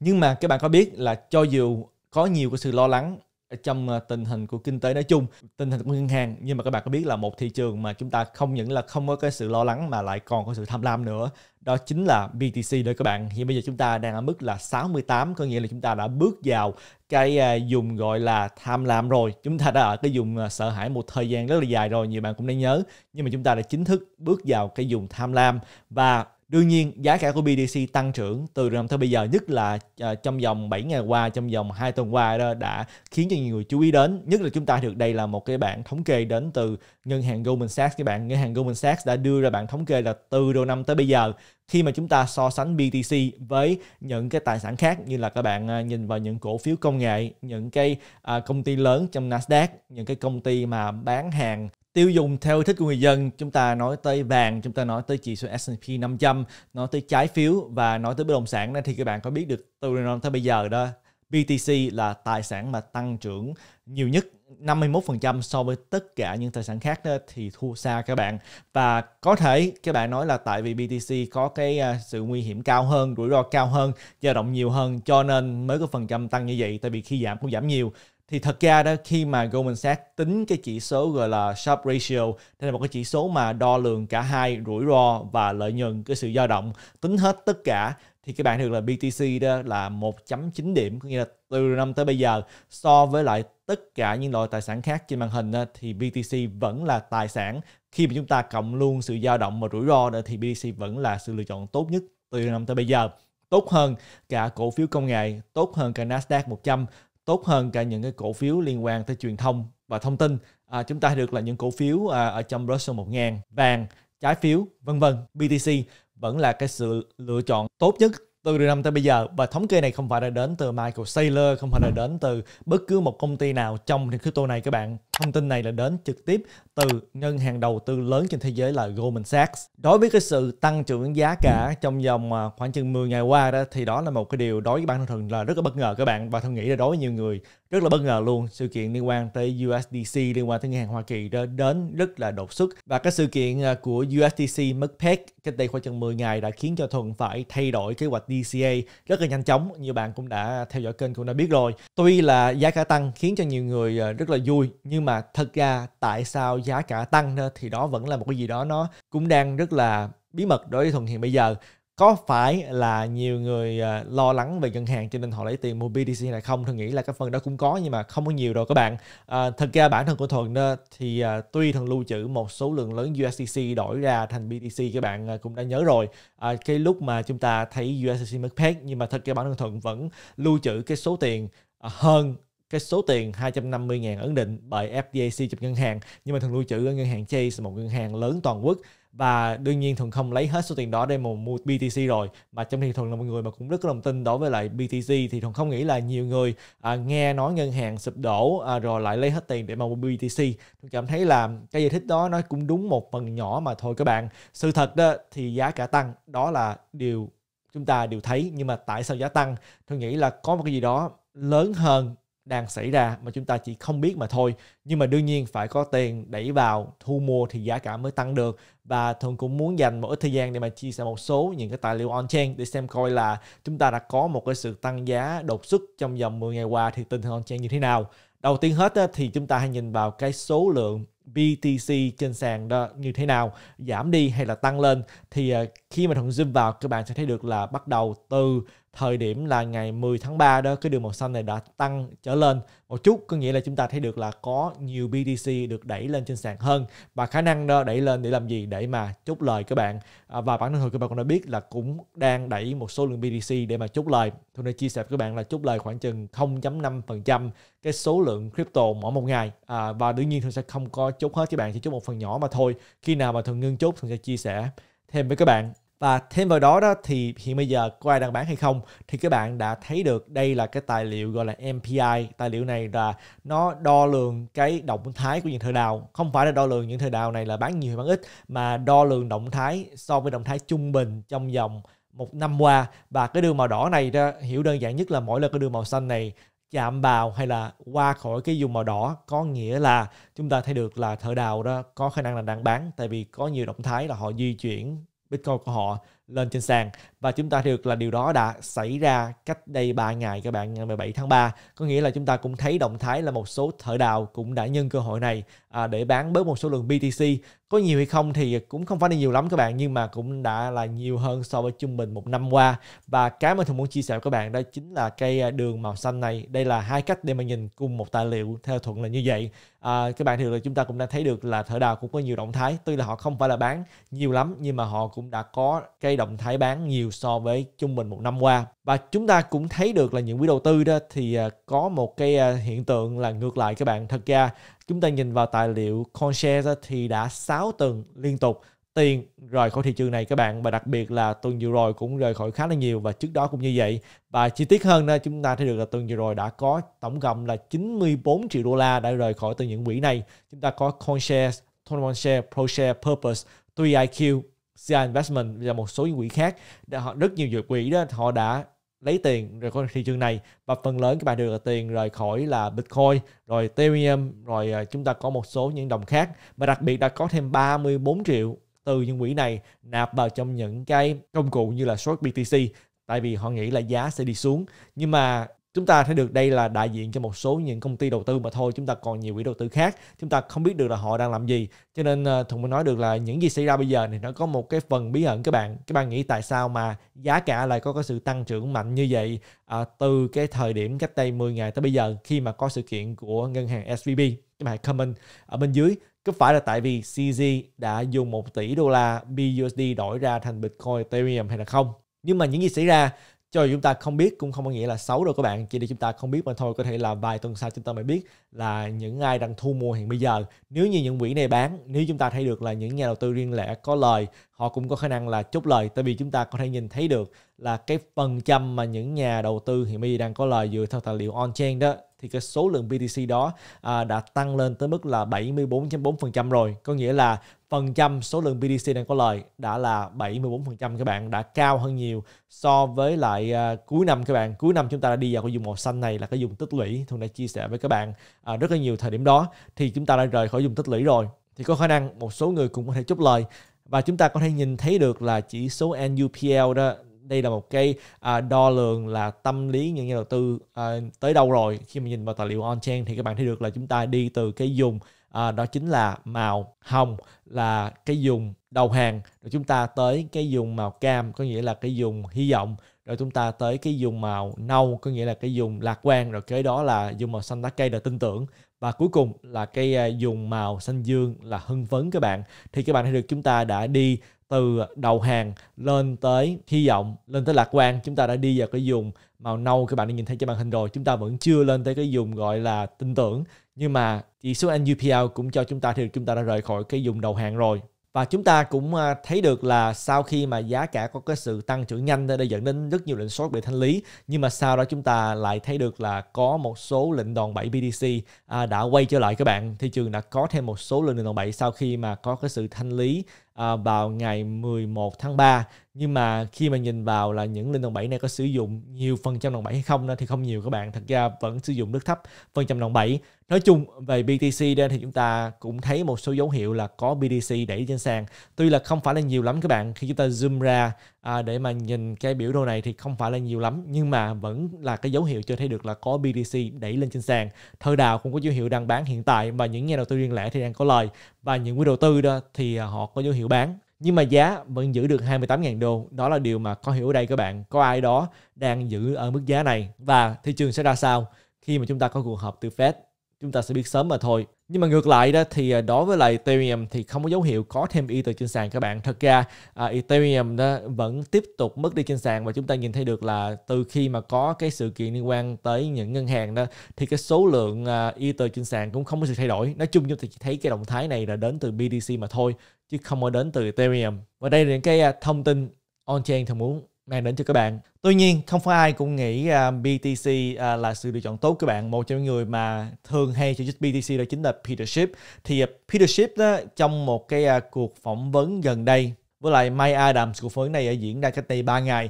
nhưng mà các bạn có biết là cho dù có nhiều cái sự lo lắng trong ờ, tình hình của kinh tế nói chung tình hình của ngân hàng nhưng mà các bạn có biết là một thị trường mà chúng ta không những là không có cái sự lo lắng mà lại còn có sự tham lam nữa đó chính là BTC đấy các bạn hiện bây giờ chúng ta đang ở mức là 68 có nghĩa là chúng ta đã bước vào cái dùng ờ, gọi là tham lam rồi chúng ta đã ở cái dùng ờ, sợ hãi một thời gian rất là dài rồi nhiều bạn cũng đã nhớ nhưng mà chúng ta đã chính thức bước vào cái dùng tham lam và Đương nhiên giá cả của BTC tăng trưởng từ năm tới bây giờ nhất là uh, trong vòng 7 ngày qua, trong vòng 2 tuần qua đó đã khiến cho nhiều người chú ý đến. Nhất là chúng ta được đây là một cái bạn thống kê đến từ ngân hàng Goldman Sachs. Các bạn ngân hàng Goldman Sachs đã đưa ra bạn thống kê là từ đầu năm tới bây giờ khi mà chúng ta so sánh BTC với những cái tài sản khác như là các bạn à, nhìn vào những cổ phiếu công nghệ, những cái à, công ty lớn trong Nasdaq, những cái công ty mà bán hàng tiêu dùng theo ý thích của người dân chúng ta nói tới vàng chúng ta nói tới chỉ số S&P 500 nói tới trái phiếu và nói tới bất động sản thì các bạn có biết được từ năm tới bây giờ đó BTC là tài sản mà tăng trưởng nhiều nhất 51% so với tất cả những tài sản khác đó thì thua xa các bạn và có thể các bạn nói là tại vì BTC có cái à, sự nguy hiểm cao hơn rủi ro cao hơn dao động nhiều hơn cho nên mới có phần trăm tăng như vậy tại vì khi giảm cũng giảm nhiều thì thật ra đó khi mà Goldman Sachs tính cái chỉ số gọi là Sharpe Ratio đây là một cái chỉ số mà đo lường cả hai rủi ro và lợi nhuận cái sự dao động tính hết tất cả thì các bạn được là BTC đó là 1.9 điểm có nghĩa là từ năm tới bây giờ so với lại tất cả những loại tài sản khác trên màn hình đó, thì BTC vẫn là tài sản khi mà chúng ta cộng luôn sự dao động và rủi ro đó, thì BTC vẫn là sự lựa chọn tốt nhất từ năm tới bây giờ tốt hơn cả cổ phiếu công nghệ tốt hơn cả Nasdaq 100 tốt hơn cả những cái cổ phiếu liên quan tới truyền thông và thông tin à, chúng ta được là những cổ phiếu à, ở trong Russell 1000 vàng trái phiếu vân vân BTC vẫn là cái sự lựa chọn tốt nhất từ đầu năm tới bây giờ và thống kê này không phải là đến từ Michael Saylor không phải là đến từ bất cứ một công ty nào trong nền crypto này các bạn thông tin này là đến trực tiếp từ ngân hàng đầu tư lớn trên thế giới là Goldman Sachs đối với cái sự tăng trưởng giá cả trong vòng à, khoảng chừng 10 ngày qua đó thì đó là một cái điều đối với bản thân thường là rất là bất ngờ các bạn và tôi nghĩ là đối với nhiều người rất là bất ngờ luôn sự kiện liên quan tới USDC liên quan tới ngân hàng Hoa Kỳ đó đến rất là đột xuất và cái sự kiện à, của USDC mất peg cách đây khoảng chừng 10 ngày đã khiến cho Thuận phải thay đổi kế hoạch DCA rất là nhanh chóng như bạn cũng đã theo dõi kênh cũng đã biết rồi tuy là giá cả tăng khiến cho nhiều người à, rất là vui nhưng mà thật ra tại sao giá cả tăng thì đó vẫn là một cái gì đó nó cũng đang rất là bí mật đối với Thuận hiện bây giờ có phải là nhiều người ờ, lo lắng về ngân hàng cho nên họ lấy tiền mua BTC hay không Thuần nghĩ là cái phần đó cũng có nhưng mà không có nhiều đâu các bạn à, thật ra bản thân của Thuần thì à, tuy Thuần lưu trữ một số lượng lớn USDC đổi ra thành BTC các bạn cũng đã nhớ rồi à, cái lúc mà chúng ta thấy USDC mất phép nhưng mà thật ra bản thân Thuần vẫn lưu trữ cái số tiền hơn cái số tiền 250.000 ấn định bởi FDIC chụp ngân hàng nhưng mà thường lưu trữ ở ngân hàng Chase một ngân hàng lớn toàn quốc và đương nhiên thuận không lấy hết số tiền đó để mà mua BTC rồi mà trong khi thường là một người mà cũng rất là lòng tin đối với lại BTC thì thuận không nghĩ là nhiều người à, nghe nói ngân hàng sụp đổ à, rồi lại lấy hết tiền để mà mua BTC thuận cảm thấy là cái giải thích đó nó cũng đúng một phần nhỏ mà thôi các bạn sự thật đó thì giá cả tăng đó là điều chúng ta đều thấy nhưng mà tại sao giá tăng tôi nghĩ là có một cái gì đó lớn hơn đang xảy ra mà chúng ta chỉ không biết mà thôi nhưng mà đương nhiên phải có tiền đẩy vào thu mua thì giá cả mới tăng được và thường cũng muốn dành một ít thời gian để mà chia sẻ một số những cái tài liệu on chain để xem coi là chúng ta đã có một cái sự tăng giá đột xuất trong vòng 10 ngày qua thì tình hình on chain như thế nào đầu tiên hết thì chúng ta hãy nhìn vào cái số lượng BTC trên sàn đó như thế nào giảm đi hay là tăng lên thì à, khi mà thuận zoom vào các bạn sẽ thấy được là bắt đầu từ thời điểm là ngày 10 tháng 3 đó cái đường màu xanh này đã tăng trở lên một chút có nghĩa là chúng ta thấy được là có nhiều BTC được đẩy lên trên sàn hơn và khả năng đó đẩy lên để làm gì để mà chốt lời các bạn à, và bản thân hồi các bạn cũng đã biết là cũng đang đẩy một số lượng BTC để mà chốt lời tôi đã chia sẻ với các bạn là chốt lời khoảng chừng 0.5% cái số lượng crypto mỗi một ngày à, và đương nhiên tôi sẽ không có chốt hết các bạn chỉ chốt một phần nhỏ mà thôi khi nào mà thường ngưng chốt thường sẽ chia sẻ thêm với các bạn và thêm vào đó đó thì hiện bây giờ có ai đang bán hay không thì các bạn đã thấy được đây là cái tài liệu gọi là MPI tài liệu này là nó đo lường cái động thái của những thời đào không phải là đo lường những thời đào này là bán nhiều hay bán ít mà đo lường động thái so với động thái trung bình trong vòng một năm qua và cái đường màu đỏ này đó hiểu đơn giản nhất là mỗi lần cái đường màu xanh này chạm vào hay là qua khỏi cái vùng màu đỏ có nghĩa là chúng ta thấy được là thợ đào đó có khả năng là đang bán tại vì có nhiều động thái là họ di chuyển เป็นแอลกอฮอล์ lên trên sàn và chúng ta được là điều đó đã xảy ra cách đây 3 ngày các bạn ngày 17 tháng 3 có nghĩa là chúng ta cũng thấy động thái là một số thợ đào cũng đã nhân cơ hội này à, để bán bớt một số lượng BTC có nhiều hay không thì cũng không phải là nhiều lắm các bạn nhưng mà cũng đã là nhiều hơn so với trung bình một năm qua và cái mà thường muốn chia sẻ với các bạn đó chính là cây à, đường màu xanh này đây là hai cách để mà nhìn cùng một tài liệu theo thuận là như vậy à, các bạn thường là chúng ta cũng đã thấy được là thợ đào cũng có nhiều động thái tuy là họ không phải là bán nhiều lắm nhưng mà họ cũng đã có cây động thái bán nhiều so với trung bình một năm qua và chúng ta cũng thấy được là những quỹ đầu tư đó thì à, có một cái à, hiện tượng là ngược lại các bạn thật ra chúng ta nhìn vào tài liệu Conshares thì đã 6 tuần liên tục tiền rời khỏi thị trường này các bạn và đặc biệt là tuần vừa rồi cũng rời khỏi khá là nhiều và trước đó cũng như vậy và chi tiết hơn đó, chúng ta thấy được là tuần vừa rồi đã có tổng cộng là 94 triệu đô la đã rời khỏi từ những quỹ này chúng ta có Conshares, Total Share, ProShare, Purpose, 3IQ CI Investment và một số quỹ khác họ rất nhiều dự quỹ đó họ đã lấy tiền rồi khỏi thị trường này và phần lớn các bạn được là tiền rời khỏi là Bitcoin rồi Ethereum rồi à, chúng ta có một số những đồng khác và đặc biệt đã có thêm 34 triệu từ những quỹ này nạp vào trong những cái công cụ như là short BTC tại vì họ nghĩ là giá sẽ đi xuống nhưng mà chúng ta thấy được đây là đại diện cho một số những công ty đầu tư mà thôi chúng ta còn nhiều quỹ đầu tư khác chúng ta không biết được là họ đang làm gì cho nên ờ, thùng mới nói được là những gì xảy ra bây giờ thì nó có một cái phần bí ẩn các bạn các bạn nghĩ tại sao mà giá cả lại có cái sự tăng trưởng mạnh như vậy à, từ cái thời điểm cách đây 10 ngày tới bây giờ khi mà có sự kiện của ngân hàng SVB các bạn comment ở bên dưới có phải là tại vì CZ đã dùng 1 tỷ đô la BUSD đổi ra thành Bitcoin Ethereum hay là không nhưng mà những gì xảy ra cho dù chúng ta không biết cũng không có nghĩa là xấu đâu các bạn chỉ để chúng ta không biết mà thôi có thể là vài tuần sau chúng ta mới biết là những ai đang thu mua hiện bây giờ nếu như những quỹ này bán nếu chúng ta thấy được là những nhà đầu tư riêng lẻ có lời họ cũng có khả năng là chốt lời tại vì chúng ta có thể nhìn thấy được là cái phần trăm mà những nhà đầu tư hiện bây giờ đang có lời dựa theo tài liệu on chain đó thì cái số lượng BTC đó à, đã tăng lên tới mức là 74.4% rồi có nghĩa là phần trăm số lượng BTC đang có lời đã là 74% các bạn đã cao hơn nhiều so với lại à, cuối năm các bạn cuối năm chúng ta đã đi vào cái dùng màu xanh này là cái dùng tích lũy thường đã chia sẻ với các bạn à, rất là nhiều thời điểm đó thì chúng ta đã rời khỏi dùng tích lũy rồi thì có khả năng một số người cũng có thể chốt lời và chúng ta có thể nhìn thấy được là chỉ số NUPL đó đây là một cái à, đo lường là tâm lý những nhà đầu tư à, tới đâu rồi khi mà nhìn vào tài liệu on chain thì các bạn thấy được là chúng ta đi từ cái dùng à, đó chính là màu hồng là cái dùng đầu hàng rồi chúng ta tới cái dùng màu cam có nghĩa là cái dùng hy vọng rồi chúng ta tới cái dùng màu nâu có nghĩa là cái dùng lạc quan rồi kế đó là dùng màu xanh lá cây là tin tưởng và cuối cùng là cái ờ, dùng màu xanh dương là hưng phấn các bạn thì các bạn thấy được chúng ta đã đi từ đầu hàng lên tới hy vọng lên tới lạc quan chúng ta đã đi vào cái dùng màu nâu các bạn đã nhìn thấy trên màn hình rồi chúng ta vẫn chưa lên tới cái dùng gọi là tin tưởng nhưng mà chỉ số anh UPL cũng cho chúng ta thì chúng ta đã rời khỏi cái vùng đầu hàng rồi và chúng ta cũng à, thấy được là sau khi mà giá cả có cái sự tăng trưởng nhanh đã dẫn đến rất nhiều lệnh short bị thanh lý nhưng mà sau đó chúng ta lại thấy được là có một số lệnh đòn bẩy BTC à, đã quay trở lại các bạn thị trường đã có thêm một số lệnh đòn bẩy sau khi mà có cái sự thanh lý à, vào ngày 11 tháng 3 nhưng mà khi mà nhìn vào là những linh đồng 7 này có sử dụng nhiều phần trăm đồng 7 hay không thì không nhiều các bạn thật ra vẫn sử dụng rất thấp phần trăm đồng 7 nói chung về BTC đây thì chúng ta cũng thấy một số dấu hiệu là có BTC đẩy trên sàn tuy là không phải là nhiều lắm các bạn khi chúng ta zoom ra à, để mà nhìn cái biểu đồ này thì không phải là nhiều lắm nhưng mà vẫn là cái dấu hiệu cho thấy được là có BDC đẩy lên trên sàn thơ đào cũng có dấu hiệu đang bán hiện tại và những nhà đầu tư riêng lẻ thì đang có lời và những quỹ đầu tư đó thì à, họ có dấu hiệu bán nhưng mà giá vẫn giữ được 28.000 đô đó là điều mà có hiểu ở đây các bạn có ai đó đang giữ ở mức giá này và thị trường sẽ ra sao khi mà chúng ta có cuộc họp từ Fed chúng ta sẽ biết sớm mà thôi nhưng mà ngược lại đó thì à, đối với lại Ethereum thì không có dấu hiệu có thêm Ether trên sàn các bạn. Thật ra uh, Ethereum đó vẫn tiếp tục mất đi trên sàn và chúng ta nhìn thấy được là từ khi mà có cái sự kiện liên quan tới những ngân hàng đó thì cái số lượng uh, à, Ether trên sàn cũng không có sự thay đổi. Nói chung chúng ta chỉ thấy cái động thái này là đến từ BDC mà thôi chứ không có đến từ Ethereum. Và đây là những cái thông tin on-chain thằng muốn mang đến cho các bạn. Tuy nhiên không phải ai cũng nghĩ à, BTC à, là sự lựa chọn tốt các bạn. Một trong những người mà thường hay chỉ trích BTC đó chính là Peter Schiff. Thì à, Peter Schiff đó, trong một cái cuộc phỏng vấn gần đây với lại Mike Adams cuộc phỏng vấn này uh, diễn ra cách đây 3 ngày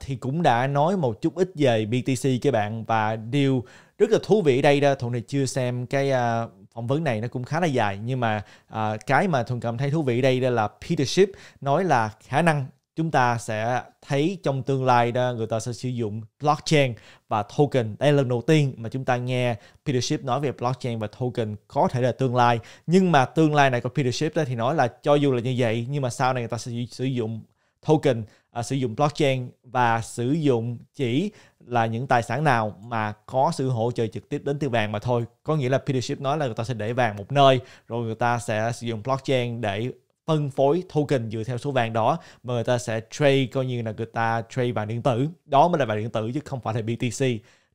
thì cũng đã nói một chút ít về BTC các bạn và điều rất là thú vị đây đó thuận thì chưa xem cái phỏng vấn này nó cũng khá là dài nhưng mà uh, cái mà thuận cảm thấy thú vị đây đó là Peter Schiff nói là khả năng chúng ta sẽ thấy trong tương lai đó người ta sẽ sử dụng blockchain và token. Đây là lần đầu tiên mà chúng ta nghe Peter Schiff nói về blockchain và token có thể là tương lai. Nhưng mà tương lai này của Peter Schiff thì nói là cho dù là như vậy nhưng mà sau này người ta sẽ sử dụng token, à, sử dụng blockchain và sử dụng chỉ là những tài sản nào mà có sự hỗ trợ trực tiếp đến từ vàng mà thôi. Có nghĩa là Peter Schiff nói là người ta sẽ để vàng một nơi rồi người ta sẽ sử dụng blockchain để phân phối token dựa theo số vàng đó mà người ta sẽ trade coi như là người ta trade vàng điện tử đó mới là vàng điện tử chứ không phải là BTC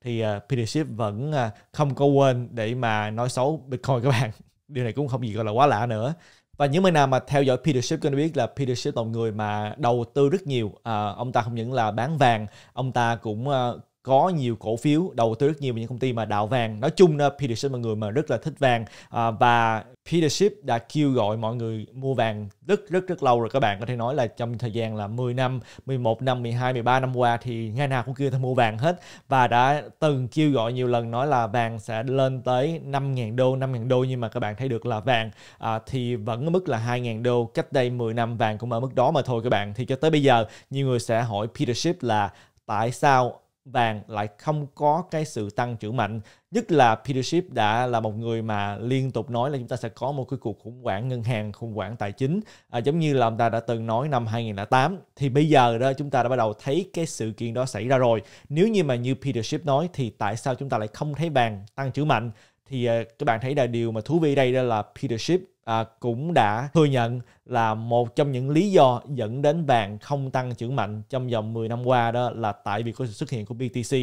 thì uh, à, Peter Schiff vẫn uh, không có quên để mà nói xấu Bitcoin các bạn điều này cũng không gì gọi là quá lạ nữa và những người nào mà theo dõi Peter Schiff cũng biết là Peter Schiff là một người mà đầu tư rất nhiều à, ông ta không những là bán vàng ông ta cũng uh, có nhiều cổ phiếu đầu tư rất nhiều vào những công ty mà đào vàng nói chung là Peter Schiff là người mà rất là thích vàng à, và Peter Schiff đã kêu gọi mọi người mua vàng rất rất rất lâu rồi các bạn có thể nói là trong thời gian là 10 năm 11 năm 12 13 năm qua thì ngày nào cũng kêu tôi mua vàng hết và đã từng kêu gọi nhiều lần nói là vàng sẽ lên tới 5.000 đô 5.000 đô nhưng mà các bạn thấy được là vàng à, thì vẫn ở mức là 2.000 đô cách đây 10 năm vàng cũng ở mức đó mà thôi các bạn thì cho tới bây giờ nhiều người sẽ hỏi Peter Schiff là tại sao vàng lại không có cái sự tăng trưởng mạnh nhất là Peter Schiff đã là một người mà liên tục nói là chúng ta sẽ có một cái cuộc khủng hoảng ngân hàng khủng hoảng tài chính à, giống như là ông ta đã từng nói năm 2008 thì bây giờ đó chúng ta đã bắt đầu thấy cái sự kiện đó xảy ra rồi nếu như mà như Peter Schiff nói thì tại sao chúng ta lại không thấy vàng tăng trưởng mạnh thì à, các bạn thấy là điều mà thú vị đây đó là Peter Schiff à, cũng đã thừa nhận là một trong những lý do dẫn đến vàng không tăng trưởng mạnh trong vòng 10 năm qua đó là tại vì có sự xuất hiện của BTC.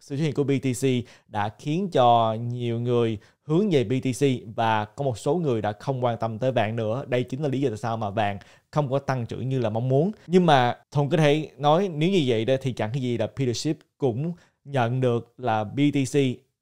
Sự xuất hiện của BTC đã khiến cho nhiều người hướng về BTC và có một số người đã không quan tâm tới vàng nữa. Đây chính là lý do tại sao mà vàng không có tăng trưởng như là mong muốn. Nhưng mà Thùng có thể nói nếu như vậy đó thì chẳng cái gì là Peter Schiff cũng nhận được là BTC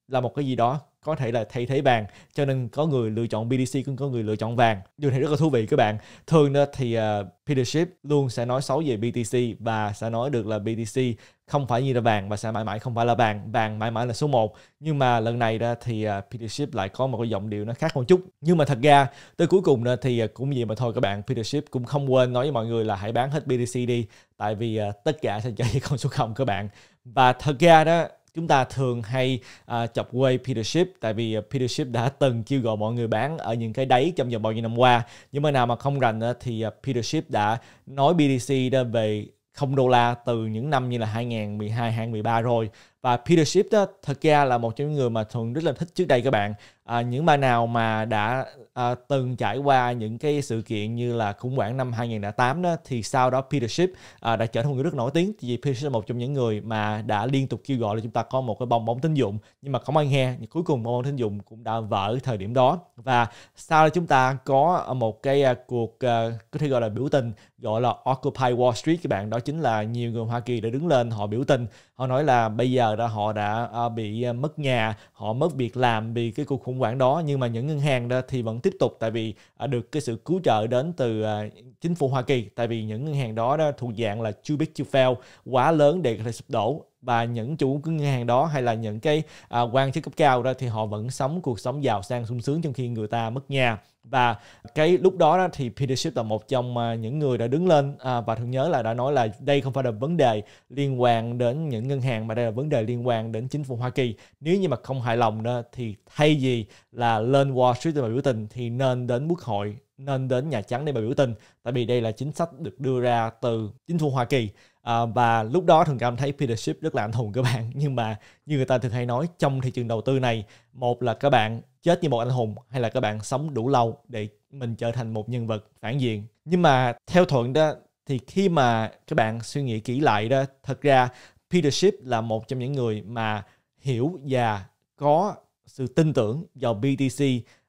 là một cái gì đó có thể là thay thế vàng cho nên có người lựa chọn BTC cũng có người lựa chọn vàng điều này rất là thú vị các bạn thường đó thì uh, à, Peter Schiff luôn sẽ nói xấu về BTC và sẽ nói được là BTC không phải như là vàng và sẽ mãi mãi không phải là vàng vàng mãi mãi là số 1 nhưng mà lần này ra thì uh, à, Peter Schiff lại có một cái giọng điệu nó khác một chút nhưng mà thật ra tới cuối cùng đó thì à, cũng vậy mà thôi các bạn Peter Schiff cũng không quên nói với mọi người là hãy bán hết BTC đi tại vì uh, tất cả sẽ trở về con số không các bạn và thật ra đó chúng ta thường hay à, chọc quê Peter Schiff tại vì à, Peter Schiff đã từng kêu gọi mọi người bán ở những cái đáy trong vòng bao nhiêu năm qua nhưng mà nào mà không rành thì à, Peter Schiff đã nói BTC đó về không đô la từ những năm như là 2012, 2013 rồi và Peter Schiff đó thật ra là một trong những người mà thường rất là thích trước đây các bạn à, những bạn nào mà đã à, từng trải qua những cái sự kiện như là khủng hoảng năm 2008 đó thì sau đó Peter Schiff à, đã trở thành một người rất nổi tiếng vì Peter Schiff là một trong những người mà đã liên tục kêu gọi là chúng ta có một cái bong bóng tín dụng nhưng mà không ai nghe nhưng cuối cùng bong bóng tín dụng cũng đã vỡ thời điểm đó và sau đó chúng ta có một cái à, cuộc à, có thể gọi là biểu tình gọi là Occupy Wall Street các bạn đó chính là nhiều người Hoa Kỳ đã đứng lên họ biểu tình họ nói là bây giờ giờ đó họ đã à, bị à, mất nhà họ mất việc làm vì cái cuộc khủng hoảng đó nhưng mà những ngân hàng đó thì vẫn tiếp tục tại vì à, được cái sự cứu trợ đến từ chính phủ Hoa Kỳ tại vì những ngân hàng đó, đó thuộc dạng là too big to fail quá lớn để có thể sụp đổ và những chủ ngân hàng đó hay là những cái à, quan chức cấp cao đó thì họ vẫn sống cuộc sống giàu sang sung sướng trong khi người ta mất nhà và cái lúc đó, đó thì Peter Schiff là một trong à, những người đã đứng lên à, và thường nhớ là đã nói là đây không phải là vấn đề liên quan đến những ngân hàng mà đây là vấn đề liên quan đến chính phủ Hoa Kỳ nếu như mà không hài lòng đó thì thay vì là lên Wall Street để biểu tình thì nên đến Quốc hội nên đến Nhà Trắng để mà biểu tình tại vì đây là chính sách được đưa ra từ chính phủ Hoa Kỳ À, và lúc đó thường cảm thấy leadership rất là anh hùng các bạn nhưng mà như người ta thường hay nói trong thị trường đầu tư này một là các bạn chết như một anh hùng hay là các bạn sống đủ lâu để mình trở thành một nhân vật phản diện nhưng mà theo thuận đó thì khi mà các bạn suy nghĩ kỹ lại đó thật ra leadership là một trong những người mà hiểu và có sự tin tưởng vào BTC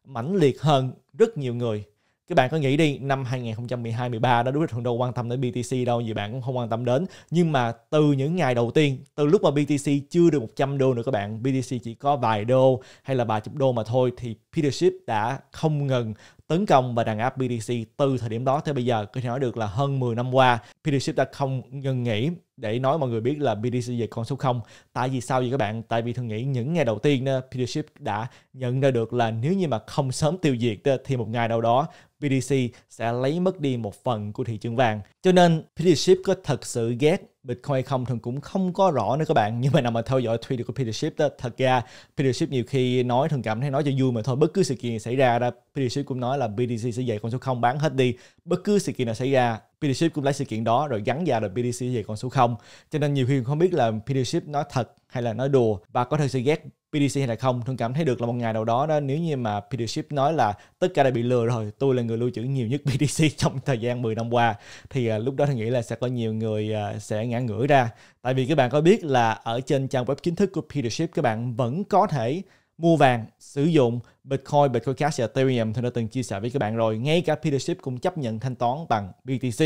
mãnh liệt hơn rất nhiều người các bạn có nghĩ đi năm 2012 13 đó với Thượng đâu quan tâm đến BTC đâu vì bạn cũng không quan tâm đến nhưng mà từ những ngày đầu tiên từ lúc mà BTC chưa được 100 đô nữa các bạn BTC chỉ có vài đô hay là vài chục đô mà thôi thì Peter Schiff đã không ngừng tấn công và đàn áp BTC từ thời điểm đó tới bây giờ có thể nói được là hơn 10 năm qua Peter Schiff đã không ngừng nghỉ để nói mọi người biết là BTC về con số 0 tại vì sao vậy các bạn tại vì thường nghĩ những ngày đầu tiên Peter Schiff đã nhận ra được là nếu như mà không sớm tiêu diệt thì một ngày đâu đó BTC sẽ lấy mất đi một phần của thị trường vàng cho nên Peter Schiff có thật sự ghét Bitcoin hay không thường cũng không có rõ nữa các bạn nhưng mà nào mà theo dõi Twitter của Peter Schiff đó, thật ra Peter Schiff nhiều khi nói thường cảm thấy nói cho vui mà thôi bất cứ sự kiện xảy ra đó Peter Schiff cũng nói là BTC sẽ về con số 0 bán hết đi bất cứ sự kiện nào xảy ra Peter Schiff cũng lấy sự kiện đó rồi gắn vào là BTC về con số 0 cho nên nhiều khi không biết là Peter Schiff nói thật hay là nói đùa và có thật sự ghét PDC hay là không Thương cảm thấy được là một ngày nào đó đó nếu như mà Peter Schiff nói là tất cả đã bị lừa rồi tôi là người lưu trữ nhiều nhất BTC trong thời gian 10 năm qua thì à, lúc đó thì nghĩ là sẽ có nhiều người à, sẽ ngã ngửa ra tại vì các bạn có biết là ở trên trang web chính thức của Peter Schiff, các bạn vẫn có thể mua vàng, sử dụng Bitcoin, Bitcoin Cash và Ethereum thì đã từng chia sẻ với các bạn rồi. Ngay cả Peter Schiff cũng chấp nhận thanh toán bằng BTC.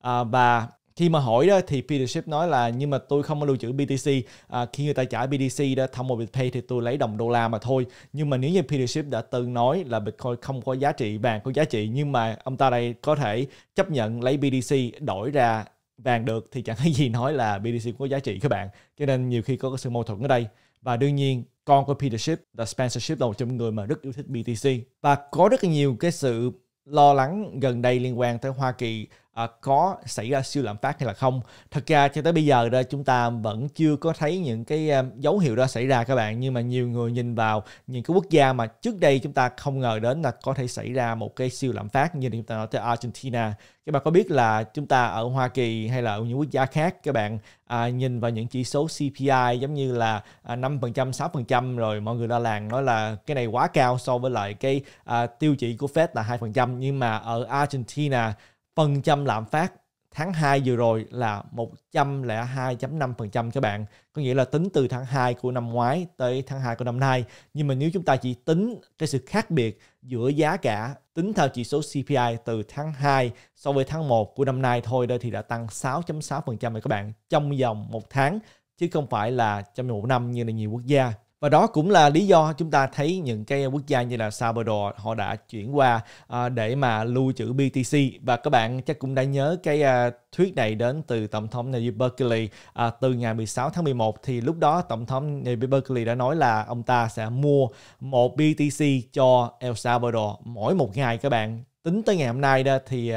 À, và khi mà hỏi đó thì Peter Schiff nói là nhưng mà tôi không có lưu trữ BTC à, khi người ta trả BTC đó thông qua BitPay thì tôi lấy đồng đô la mà thôi nhưng mà nếu như Peter Schiff đã từng nói là Bitcoin không có giá trị vàng có giá trị nhưng mà ông ta đây có thể chấp nhận lấy BTC đổi ra vàng được thì chẳng có gì nói là BTC có giá trị các bạn cho nên nhiều khi có sự mâu thuẫn ở đây và đương nhiên con của Peter Schiff là Spencer Schiff là một trong những người mà rất yêu thích BTC và có rất nhiều cái sự lo lắng gần đây liên quan tới Hoa Kỳ à, có xảy ra siêu lạm phát hay là không thật ra cho tới bây giờ đó chúng ta vẫn chưa có thấy những cái um, dấu hiệu đó xảy ra các bạn nhưng mà nhiều người nhìn vào những cái quốc gia mà trước đây chúng ta không ngờ đến là có thể xảy ra một cái siêu lạm phát như chúng ta nói tới Argentina các bạn có biết là chúng ta ở Hoa Kỳ hay là ở những quốc gia khác các bạn à, nhìn vào những chỉ số CPI giống như là à, 5% 6% rồi mọi người la làng nói là cái này quá cao so với lại cái à, tiêu chỉ của Fed là 2% nhưng mà ở Argentina phần trăm lạm phát tháng 2 vừa rồi là 102.5% các bạn. Có nghĩa là tính từ tháng 2 của năm ngoái tới tháng 2 của năm nay. Nhưng mà nếu chúng ta chỉ tính cái sự khác biệt giữa giá cả tính theo chỉ số CPI từ tháng 2 so với tháng 1 của năm nay thôi đây thì đã tăng 6.6% rồi các bạn trong vòng một tháng chứ không phải là trong một năm như là nhiều quốc gia và đó cũng là lý do chúng ta thấy những cái quốc gia như là Salvador họ đã chuyển qua à, để mà lưu trữ BTC và các bạn chắc cũng đã nhớ cái à, thuyết này đến từ tổng thống Nayib Bukele à, từ ngày 16 tháng 11 thì lúc đó tổng thống Nayib Bukele đã nói là ông ta sẽ mua một BTC cho El Salvador mỗi một ngày các bạn tính tới ngày hôm nay đó thì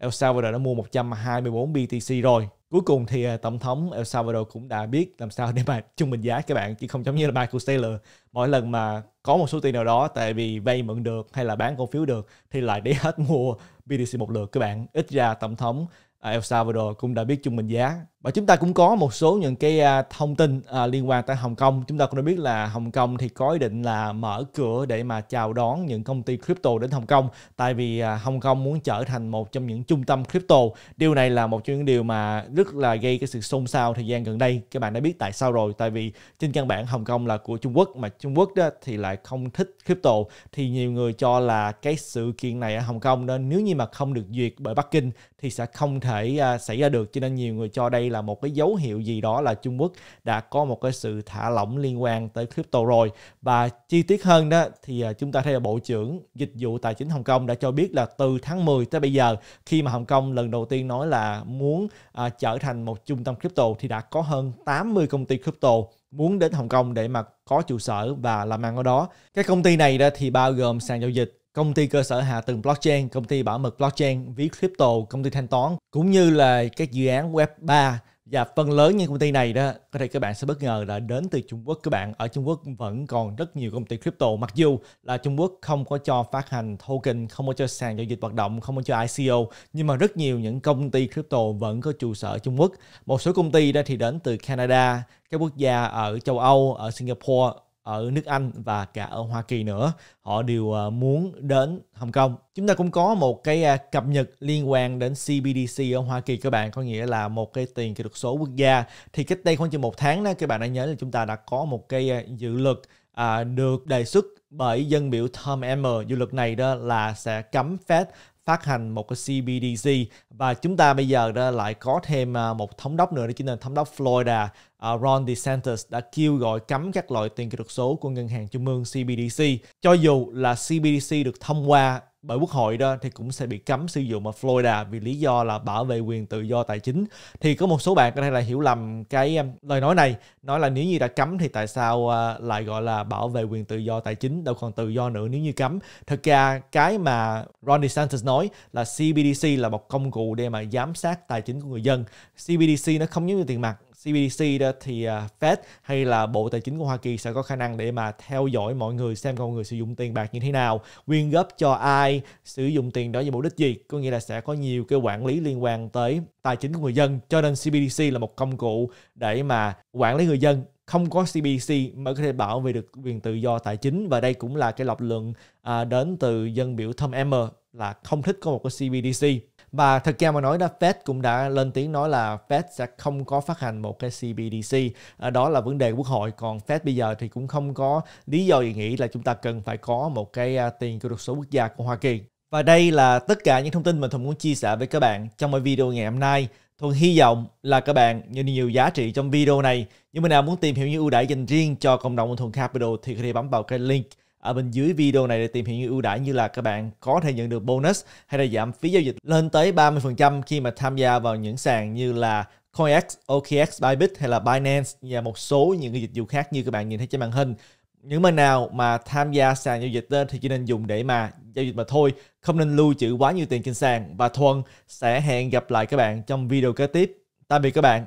El Salvador đã mua 124 BTC rồi cuối cùng thì à, tổng thống El Salvador cũng đã biết làm sao để mà trung bình giá các bạn chứ không giống như là Michael Saylor mỗi lần mà có một số tiền nào đó tại vì vay mượn được hay là bán cổ phiếu được thì lại để hết mua BTC một lượt các bạn ít ra tổng thống à, El Salvador cũng đã biết trung bình giá và chúng ta cũng có một số những cái à, thông tin à, liên quan tới Hồng Kông. Chúng ta cũng đã biết là Hồng Kông thì có ý định là mở cửa để mà chào đón những công ty crypto đến Hồng Kông. Tại vì à, Hồng Kông muốn trở thành một trong những trung tâm crypto. Điều này là một trong những điều mà rất là gây cái sự xôn xao thời gian gần đây. Các bạn đã biết tại sao rồi. Tại vì trên căn bản Hồng Kông là của Trung Quốc mà Trung Quốc đó thì lại không thích crypto. Thì nhiều người cho là cái sự kiện này ở Hồng Kông đó nếu như mà không được duyệt bởi Bắc Kinh thì sẽ không thể xảy ra được. Cho nên nhiều người cho đây là là một cái dấu hiệu gì đó là Trung Quốc đã có một cái sự thả lỏng liên quan tới crypto rồi và chi tiết hơn đó thì à, chúng ta thấy là Bộ trưởng Dịch vụ Tài chính Hồng Kông đã cho biết là từ tháng 10 tới bây giờ khi mà Hồng Kông lần đầu tiên nói là muốn à, trở thành một trung tâm crypto thì đã có hơn 80 công ty crypto muốn đến Hồng Kông để mà có trụ sở và làm ăn ở đó. Các công ty này đó thì bao gồm sàn giao dịch công ty cơ sở hạ tầng blockchain, công ty bảo mật blockchain, ví crypto, công ty thanh toán cũng như là các dự án web 3 và phần lớn những công ty này đó có thể các bạn sẽ bất ngờ là đến từ Trung Quốc các bạn ở Trung Quốc vẫn còn rất nhiều công ty crypto mặc dù là Trung Quốc không có cho phát hành token không có cho sàn giao dịch hoạt động không có cho ICO nhưng mà rất nhiều những công ty crypto vẫn có trụ sở Trung Quốc một số công ty đó thì đến từ Canada các quốc gia ở châu Âu ở Singapore ở nước Anh và cả ở Hoa Kỳ nữa. Họ đều ờ, muốn đến Hồng Kông. Chúng ta cũng có một cái ờ, cập nhật liên quan đến CBDC ở Hoa Kỳ các bạn, có nghĩa là một cái tiền kỹ thuật số quốc gia. Thì cách đây khoảng chừng một tháng đó các bạn đã nhớ là chúng ta đã có một cái ờ, dự luật à, được đề xuất bởi dân biểu Tom Emmer. Dự luật này đó là sẽ cấm Fed phát hành một cái CBDC và chúng ta bây giờ đã lại có thêm à, một thống đốc nữa đó chính là thống đốc Florida à, Ron DeSantis đã kêu gọi cấm các loại tiền kỹ thuật số của ngân hàng trung ương CBDC cho dù là CBDC được thông qua bởi quốc hội đó thì cũng sẽ bị cấm sử dụng ở Florida vì lý do là bảo vệ quyền tự do tài chính thì có một số bạn có thể là hiểu lầm cái um, lời nói này nói là nếu như đã cấm thì tại sao à, lại gọi là bảo vệ quyền tự do tài chính đâu còn tự do nữa nếu như cấm thực ra cái mà Ron DeSantis nói là CBDC là một công cụ để mà giám sát tài chính của người dân CBDC nó không giống như tiền mặt CBDC đó thì à, Fed hay là Bộ Tài chính của Hoa Kỳ sẽ có khả năng để mà theo dõi mọi người xem con người sử dụng tiền bạc như thế nào, quyên góp cho ai, sử dụng tiền đó với mục đích gì, có nghĩa là sẽ có nhiều cái quản lý liên quan tới tài chính của người dân. Cho nên CBDC là một công cụ để mà quản lý người dân không có CBDC mới có thể bảo vệ được quyền tự do tài chính và đây cũng là cái lập luận à, đến từ dân biểu Tom Emmer là không thích có một cái CBDC và thật ra mà nói đó Fed cũng đã lên tiếng nói là Fed sẽ không có phát hành một cái CBDC à, đó là vấn đề quốc hội còn Fed bây giờ thì cũng không có lý do gì nghĩ là chúng ta cần phải có một cái à, tiền kỹ thuật số quốc gia của Hoa Kỳ và đây là tất cả những thông tin mà Thuận muốn chia sẻ với các bạn trong một video ngày hôm nay. Thuận hy vọng là các bạn nhận nhiều giá trị trong video này. Những bạn nào muốn tìm hiểu những ưu đãi dành riêng cho cộng đồng của Thuận Capital thì có thể bấm vào cái link ở bên dưới video này để tìm hiểu những ưu đãi như là các bạn có thể nhận được bonus hay là giảm phí giao dịch lên tới 30% khi mà tham gia vào những sàn như là CoinX, OKX, Bybit hay là Binance và một số những cái dịch vụ khác như các bạn nhìn thấy trên màn hình. Những bên nào mà tham gia sàn giao dịch thì chỉ nên dùng để mà giao dịch mà thôi, không nên lưu trữ quá nhiều tiền trên sàn và Thuần sẽ hẹn gặp lại các bạn trong video kế tiếp. Tạm biệt các bạn.